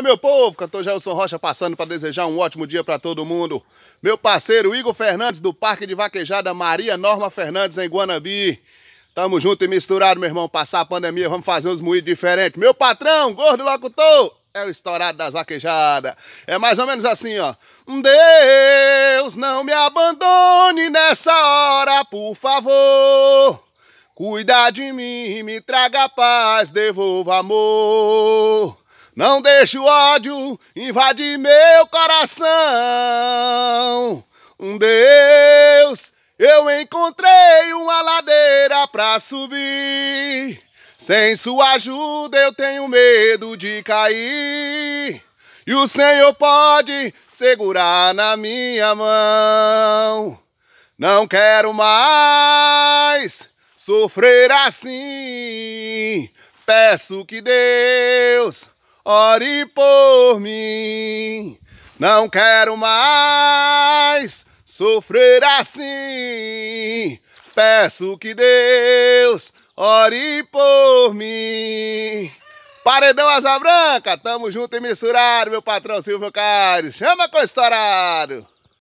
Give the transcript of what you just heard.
meu povo, cantor Gelson Rocha passando para desejar um ótimo dia para todo mundo. Meu parceiro Igor Fernandes do Parque de Vaquejada Maria Norma Fernandes em Guanabi. Tamo junto e misturado, meu irmão. Passar a pandemia, vamos fazer uns moídos diferentes. Meu patrão, gordo locutor, é o estourado das vaquejadas. É mais ou menos assim, ó. Deus, não me abandone nessa hora, por favor. Cuida de mim, me traga paz, devolva amor. Não deixe o ódio invadir meu coração. Um Deus, eu encontrei uma ladeira pra subir. Sem sua ajuda eu tenho medo de cair. E o Senhor pode segurar na minha mão. Não quero mais sofrer assim. Peço que Deus ore por mim. Não quero mais sofrer assim. Peço que Deus ore por mim. Paredão Asa Branca, tamo junto e misturado, meu patrão Silvio Cário. Chama com estourado.